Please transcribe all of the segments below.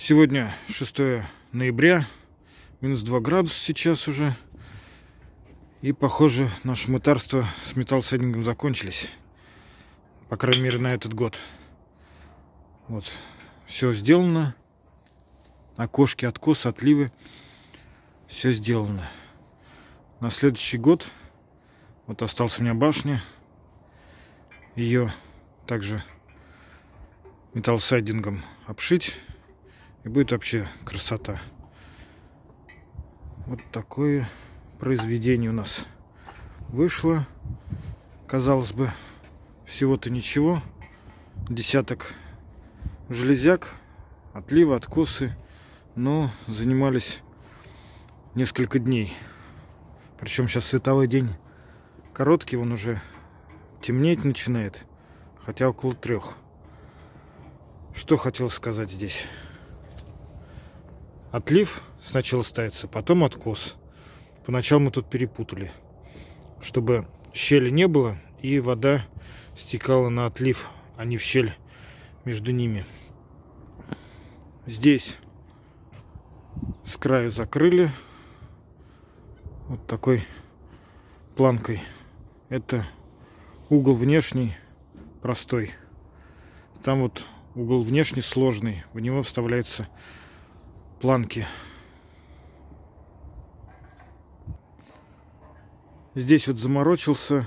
Сегодня 6 ноября, минус 2 градуса сейчас уже. И, похоже, наше мытарство с металлсайдингом закончились. По крайней мере, на этот год. Вот, все сделано. Окошки, откос, отливы. Все сделано. На следующий год вот осталась у меня башня. Ее также металлсайдингом обшить. И будет вообще красота. Вот такое произведение у нас вышло. Казалось бы, всего-то ничего. Десяток железяк, отливы, откосы. Но занимались несколько дней. Причем сейчас световой день короткий, он уже темнеть начинает. Хотя около трех. Что хотел сказать здесь? Отлив сначала ставится, потом откос. Поначалу мы тут перепутали, чтобы щели не было и вода стекала на отлив, а не в щель между ними. Здесь с края закрыли вот такой планкой. Это угол внешний простой. Там вот угол внешний сложный, в него вставляется планки. Здесь вот заморочился.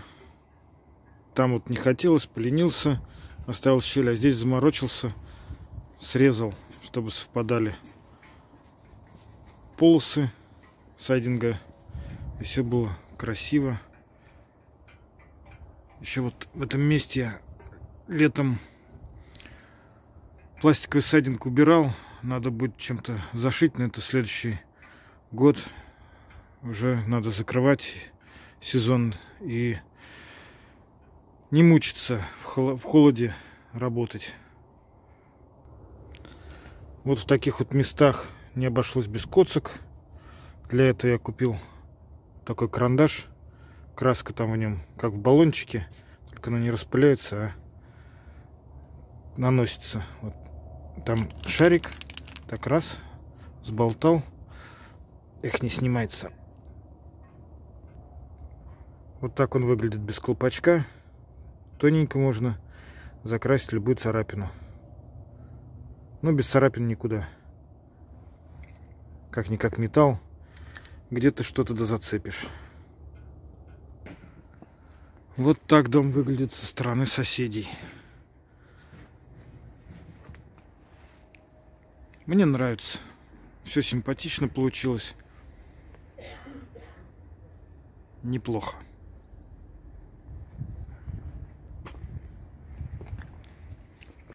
Там вот не хотелось, поленился, оставил щель, а здесь заморочился, срезал, чтобы совпадали полосы сайдинга. И все было красиво. Еще вот в этом месте я летом пластиковый сайдинг убирал, надо будет чем-то зашить, на это следующий год. Уже надо закрывать сезон и не мучиться в холоде работать. Вот в таких вот местах не обошлось без коцок. Для этого я купил такой карандаш. Краска там в нем как в баллончике, только она не распыляется, а наносится. Вот там шарик так, раз, сболтал. их не снимается. Вот так он выглядит без колпачка. Тоненько можно закрасить любую царапину. Но без царапин никуда. Как-никак металл. Где-то что-то да зацепишь. Вот так дом выглядит со стороны соседей. Мне нравится. Все симпатично получилось. Неплохо.